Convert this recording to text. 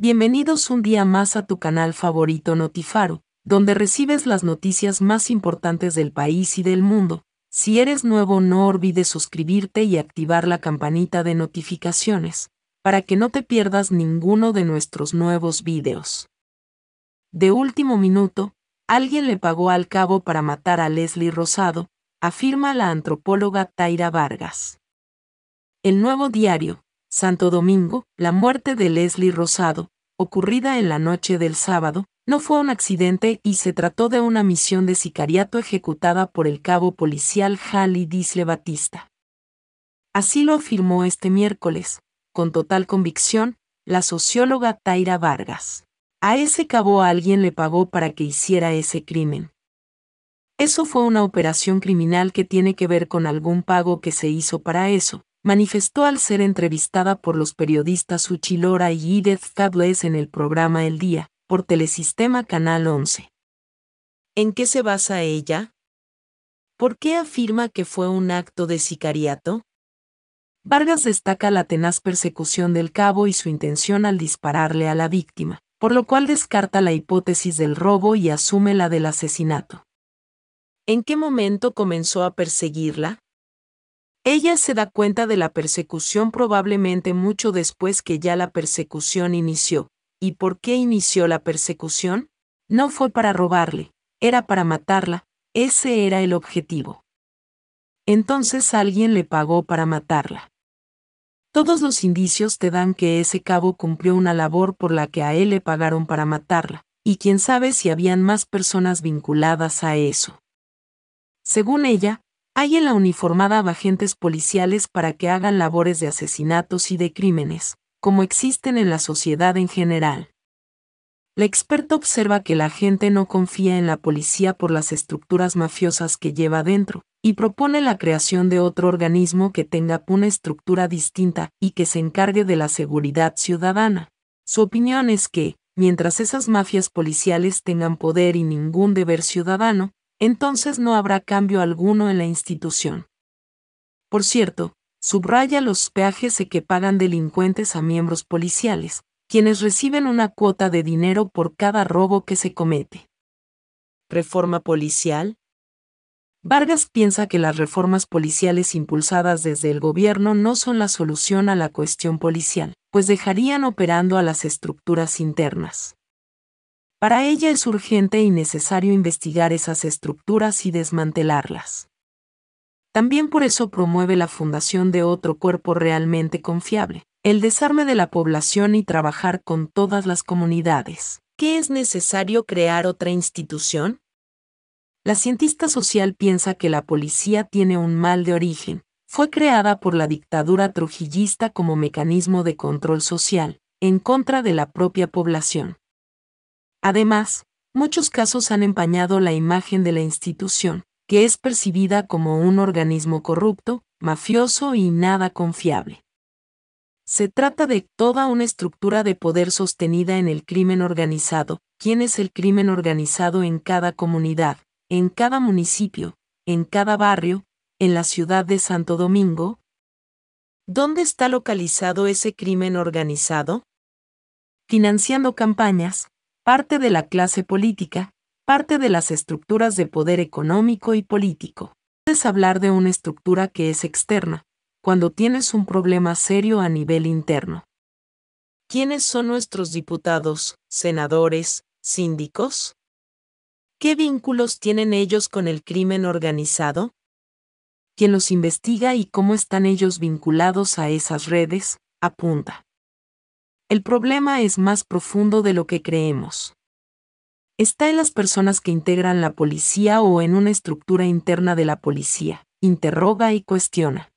Bienvenidos un día más a tu canal favorito Notifaro, donde recibes las noticias más importantes del país y del mundo. Si eres nuevo no olvides suscribirte y activar la campanita de notificaciones, para que no te pierdas ninguno de nuestros nuevos videos. De último minuto, alguien le pagó al cabo para matar a Leslie Rosado, afirma la antropóloga Taira Vargas. El nuevo diario, Santo Domingo, la muerte de Leslie Rosado, ocurrida en la noche del sábado, no fue un accidente y se trató de una misión de sicariato ejecutada por el cabo policial Halley Disle Batista. Así lo afirmó este miércoles, con total convicción, la socióloga Taira Vargas. A ese cabo alguien le pagó para que hiciera ese crimen. Eso fue una operación criminal que tiene que ver con algún pago que se hizo para eso, manifestó al ser entrevistada por los periodistas Uchilora y Edith Fadles en el programa El Día, por Telesistema Canal 11. ¿En qué se basa ella? ¿Por qué afirma que fue un acto de sicariato? Vargas destaca la tenaz persecución del cabo y su intención al dispararle a la víctima, por lo cual descarta la hipótesis del robo y asume la del asesinato. ¿En qué momento comenzó a perseguirla? Ella se da cuenta de la persecución probablemente mucho después que ya la persecución inició. ¿Y por qué inició la persecución? No fue para robarle, era para matarla, ese era el objetivo. Entonces alguien le pagó para matarla. Todos los indicios te dan que ese cabo cumplió una labor por la que a él le pagaron para matarla, y quién sabe si habían más personas vinculadas a eso. Según ella, hay en la uniformada agentes policiales para que hagan labores de asesinatos y de crímenes, como existen en la sociedad en general. La experta observa que la gente no confía en la policía por las estructuras mafiosas que lleva dentro, y propone la creación de otro organismo que tenga una estructura distinta y que se encargue de la seguridad ciudadana. Su opinión es que, mientras esas mafias policiales tengan poder y ningún deber ciudadano, entonces no habrá cambio alguno en la institución. Por cierto, subraya los peajes que pagan delincuentes a miembros policiales, quienes reciben una cuota de dinero por cada robo que se comete. Reforma policial. Vargas piensa que las reformas policiales impulsadas desde el gobierno no son la solución a la cuestión policial, pues dejarían operando a las estructuras internas. Para ella es urgente y necesario investigar esas estructuras y desmantelarlas. También por eso promueve la fundación de otro cuerpo realmente confiable, el desarme de la población y trabajar con todas las comunidades. ¿Qué es necesario crear otra institución? La cientista social piensa que la policía tiene un mal de origen. Fue creada por la dictadura trujillista como mecanismo de control social, en contra de la propia población. Además, muchos casos han empañado la imagen de la institución, que es percibida como un organismo corrupto, mafioso y nada confiable. Se trata de toda una estructura de poder sostenida en el crimen organizado. ¿Quién es el crimen organizado en cada comunidad, en cada municipio, en cada barrio, en la ciudad de Santo Domingo? ¿Dónde está localizado ese crimen organizado? Financiando campañas, parte de la clase política, parte de las estructuras de poder económico y político. Puedes hablar de una estructura que es externa, cuando tienes un problema serio a nivel interno. ¿Quiénes son nuestros diputados, senadores, síndicos? ¿Qué vínculos tienen ellos con el crimen organizado? ¿Quién los investiga y cómo están ellos vinculados a esas redes? Apunta. El problema es más profundo de lo que creemos. Está en las personas que integran la policía o en una estructura interna de la policía, interroga y cuestiona.